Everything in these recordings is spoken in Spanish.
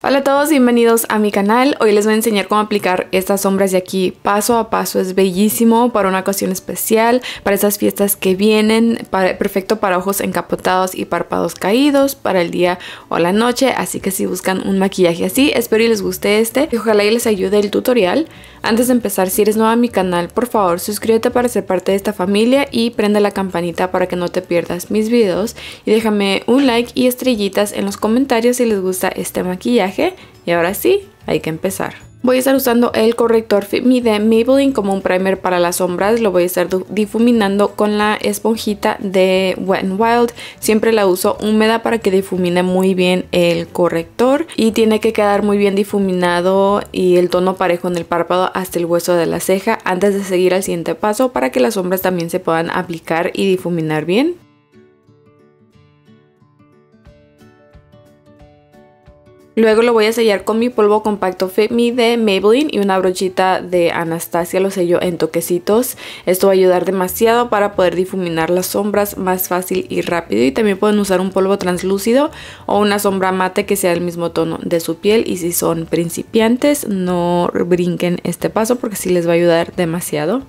Hola a todos, bienvenidos a mi canal. Hoy les voy a enseñar cómo aplicar estas sombras de aquí paso a paso. Es bellísimo para una ocasión especial, para esas fiestas que vienen, perfecto para ojos encapotados y párpados caídos, para el día o la noche. Así que si buscan un maquillaje así, espero y les guste este y ojalá y les ayude el tutorial. Antes de empezar, si eres nueva a mi canal, por favor suscríbete para ser parte de esta familia y prende la campanita para que no te pierdas mis videos. Y déjame un like y estrellitas en los comentarios si les gusta este maquillaje y ahora sí, hay que empezar. Voy a estar usando el corrector Fit Me de Maybelline como un primer para las sombras. Lo voy a estar difuminando con la esponjita de Wet n Wild. Siempre la uso húmeda para que difumine muy bien el corrector. Y tiene que quedar muy bien difuminado y el tono parejo en el párpado hasta el hueso de la ceja antes de seguir al siguiente paso para que las sombras también se puedan aplicar y difuminar bien. Luego lo voy a sellar con mi polvo compacto Fit de Maybelline y una brochita de Anastasia lo sello en toquecitos. Esto va a ayudar demasiado para poder difuminar las sombras más fácil y rápido y también pueden usar un polvo translúcido o una sombra mate que sea del mismo tono de su piel y si son principiantes no brinquen este paso porque sí les va a ayudar demasiado.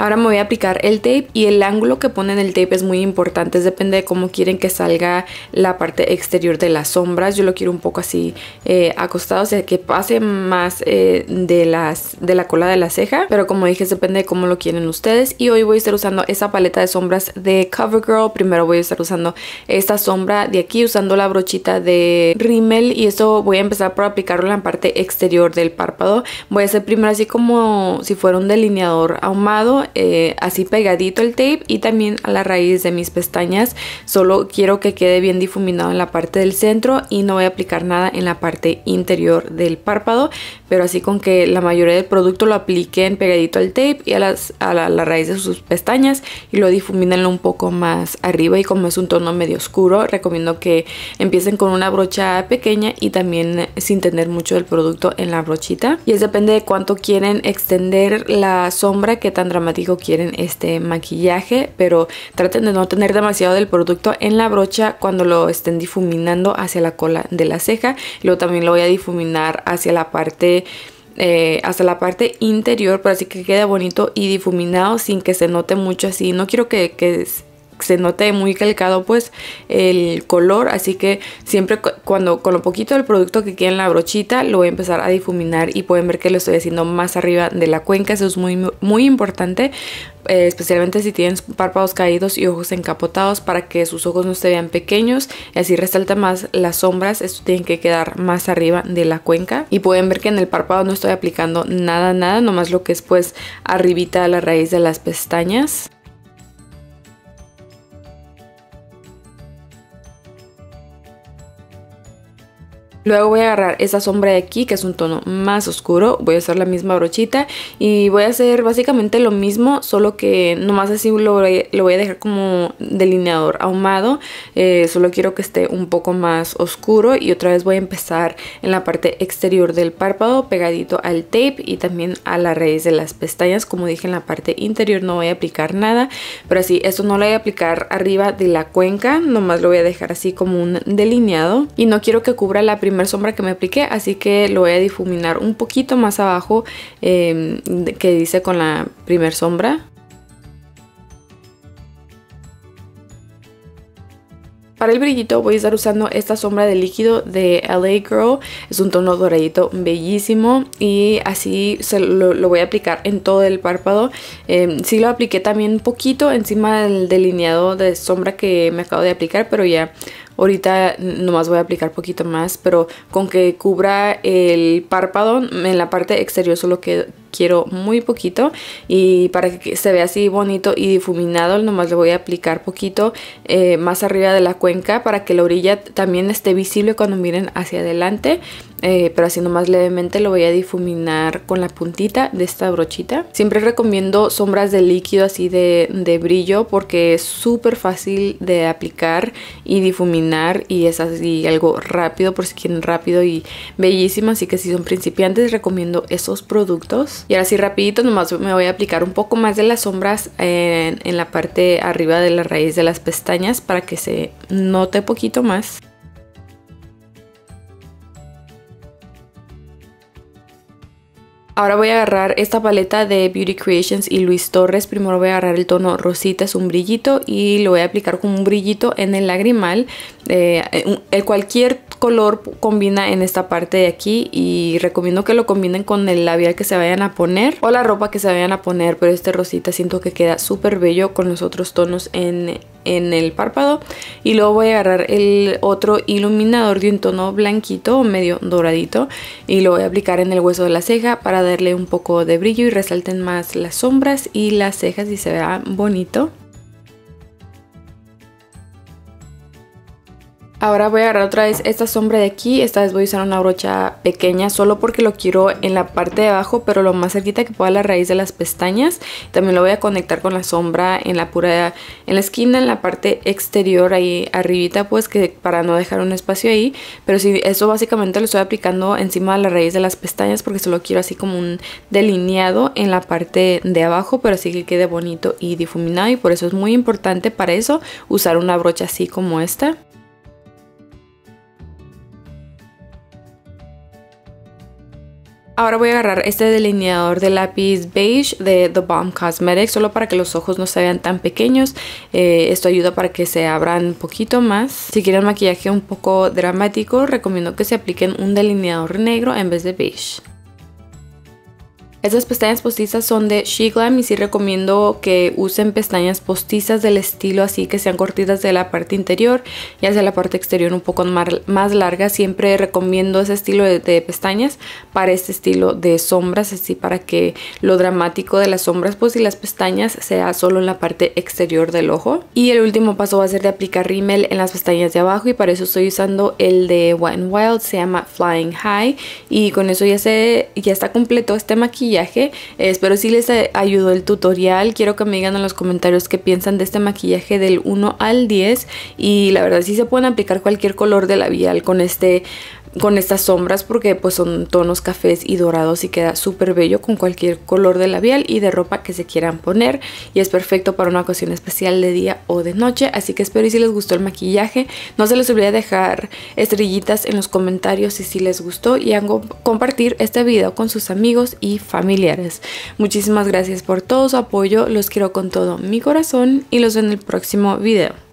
Ahora me voy a aplicar el tape y el ángulo que ponen el tape es muy importante, depende de cómo quieren que salga la parte exterior de las sombras. Yo lo quiero un poco así eh, acostado, o sea que pase más eh, de, las, de la cola de la ceja, pero como dije depende de cómo lo quieren ustedes. Y hoy voy a estar usando esa paleta de sombras de CoverGirl, primero voy a estar usando esta sombra de aquí usando la brochita de Rimmel y eso voy a empezar por aplicarlo en la parte exterior del párpado. Voy a hacer primero así como si fuera un delineador ahumado eh, así pegadito el tape y también a la raíz de mis pestañas. Solo quiero que quede bien difuminado en la parte del centro y no voy a aplicar nada en la parte interior del párpado. Pero así con que la mayoría del producto lo apliquen pegadito al tape y a, las, a la, raíz de sus pestañas y lo difuminen un poco más arriba y como es un tono medio oscuro recomiendo que empiecen con una brocha pequeña y también eh, sin tener mucho del producto en la brochita. Y es depende de cuánto quieren extender la sombra que tan dramática quieren este maquillaje, pero traten de no tener demasiado del producto en la brocha cuando lo estén difuminando hacia la cola de la ceja. Luego también lo voy a difuminar hacia la parte... Eh, hacia la parte interior, Para así que quede bonito y difuminado sin que se note mucho así. No quiero que, que se note muy calcado pues el color, así que siempre cuando con lo poquito del producto que queda en la brochita lo voy a empezar a difuminar y pueden ver que lo estoy haciendo más arriba de la cuenca, eso es muy, muy importante eh, especialmente si tienen párpados caídos y ojos encapotados para que sus ojos no se vean pequeños y así resalta más las sombras, esto tiene que quedar más arriba de la cuenca y pueden ver que en el párpado no estoy aplicando nada nada, nomás lo que es pues arribita a la raíz de las pestañas. Luego voy a agarrar esa sombra de aquí, que es un tono más oscuro. Voy a usar la misma brochita y voy a hacer básicamente lo mismo, solo que nomás así lo, voy a dejar como delineador ahumado. Eh, solo quiero que esté un poco más oscuro y otra vez voy a empezar en la parte exterior del párpado pegadito al tape y también a la raíz de las pestañas. Como dije en la parte interior no voy a aplicar nada, pero así esto no lo voy a aplicar arriba de la cuenca, nomás lo voy a dejar así como un delineado y no quiero que cubra la primera sombra que me apliqué, así que lo voy a difuminar un poquito más abajo em, que dice con la primer sombra. Para el brillito voy a estar usando esta sombra de líquido de LA Girl. Es un tono doradito bellísimo y así lo, voy a aplicar en todo el párpado. Em, si lo apliqué también un poquito encima del delineado de sombra que me acabo de aplicar, pero ya Ahorita nomás voy a aplicar poquito más, pero con que cubra el párpado en la parte exterior solo que quiero muy poquito y para que se vea así bonito y difuminado nomás le voy a aplicar poquito eh, más arriba de la cuenca para que la orilla también esté visible cuando miren hacia adelante eh, pero haciendo más levemente lo voy a difuminar con la puntita de esta brochita. Siempre recomiendo sombras de líquido así de, brillo porque es súper fácil de aplicar y difuminar y es así algo rápido por si quieren rápido y bellísimo. Así que si son principiantes recomiendo esos productos. Y ahora sí rapidito nomás me voy a aplicar un poco más de las sombras en, en la parte arriba de la raíz de las pestañas para que se note poquito más. Ahora voy a agarrar esta paleta de Beauty Creations y Luis Torres. Primero voy a agarrar el tono rosita, es un brillito, y lo voy a aplicar con un brillito en el lagrimal. Eh, el cualquier color combina en esta parte de aquí y recomiendo que lo combinen con el labial que se vayan a poner o la ropa que se vayan a poner, pero este rosita siento que queda súper bello con los otros tonos en, en el párpado y luego voy a agarrar el otro iluminador de un tono blanquito o medio doradito y lo voy a aplicar en el hueso de la ceja para darle un poco de brillo y resalten más las sombras y las cejas y se vea bonito. Ahora voy a agarrar otra vez esta sombra de aquí, esta vez voy a usar una brocha pequeña solo porque lo quiero en la parte de abajo, pero lo más cerquita que pueda la raíz de las pestañas. También lo voy a conectar con la sombra en la pura, en la esquina, en la parte exterior ahí arribita, pues que para no dejar un espacio ahí. Pero si eso básicamente lo estoy aplicando encima de la raíz de las pestañas porque solo quiero así como un delineado en la parte de abajo, pero así que quede bonito y difuminado y por eso es muy importante para eso usar una brocha así como esta. Ahora voy a agarrar este delineador de lápiz beige de The Balm Cosmetics, solo para que los ojos no se vean tan pequeños. Eh, esto ayuda para que se abran un poquito más. Si quieren maquillaje un poco dramático, recomiendo que se apliquen un delineador negro en vez de beige. Estas pestañas postizas son de She Glam y sí recomiendo que usen pestañas postizas del estilo así que sean cortitas de la parte interior y hacia la parte exterior un poco más larga. Siempre recomiendo ese estilo de, pestañas para este estilo de sombras, así para que lo dramático de las sombras pues y las pestañas sea solo en la parte exterior del ojo. Y el último paso va a ser de aplicar rímel en las pestañas de abajo y para eso estoy usando el de Wet n Wild, se llama Flying High y con eso ya, se, ya está completo este maquillaje espero eh, si les eh, ayudó el tutorial. Quiero que me digan en los comentarios qué piensan de este maquillaje del 1 al 10. Y la verdad si se pueden aplicar cualquier color de labial con este con estas sombras porque pues son tonos cafés y dorados y queda súper bello con cualquier color de labial y de ropa que se quieran poner y es perfecto para una ocasión especial de día o de noche así que espero y si les gustó el maquillaje no se les olvide dejar estrellitas en los comentarios si si les gustó y compartir este video con sus amigos y familiares muchísimas gracias por todo su apoyo los quiero con todo mi corazón y los veo en el próximo video